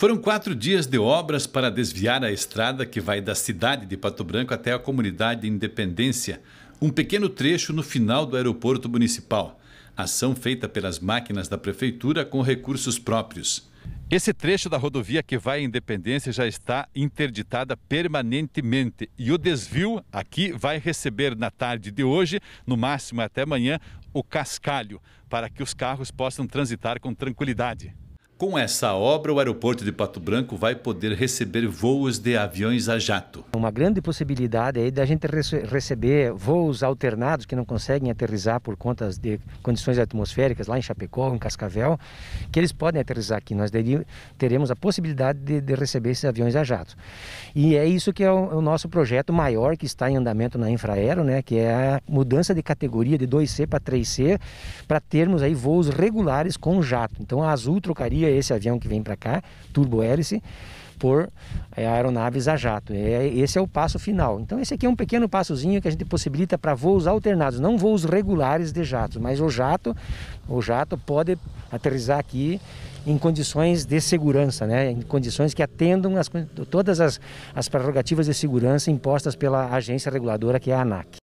Foram quatro dias de obras para desviar a estrada que vai da cidade de Pato Branco até a comunidade Independência, um pequeno trecho no final do aeroporto municipal. Ação feita pelas máquinas da prefeitura com recursos próprios. Esse trecho da rodovia que vai à Independência já está interditada permanentemente e o desvio aqui vai receber na tarde de hoje, no máximo até amanhã, o cascalho, para que os carros possam transitar com tranquilidade. Com essa obra, o aeroporto de Pato Branco vai poder receber voos de aviões a jato. Uma grande possibilidade aí da gente receber voos alternados que não conseguem aterrizar por conta de condições atmosféricas lá em Chapecó, em Cascavel, que eles podem aterrizar aqui. Nós teremos a possibilidade de, de receber esses aviões a jato. E é isso que é o, é o, nosso projeto maior que está em andamento na Infraero, né, que é a mudança de categoria de 2C para 3C, para termos aí voos regulares com jato. Então a Azul trocaria é esse avião que vem para cá, turbo hélice por é, aeronaves a jato. É, esse é o passo final. Então, esse aqui é um pequeno passozinho que a gente possibilita para voos alternados, não voos regulares de jatos, mas o jato, o jato pode aterrizar aqui em condições de segurança, né? em condições que atendam as, todas as, as prerrogativas de segurança impostas pela agência reguladora que é a ANAC.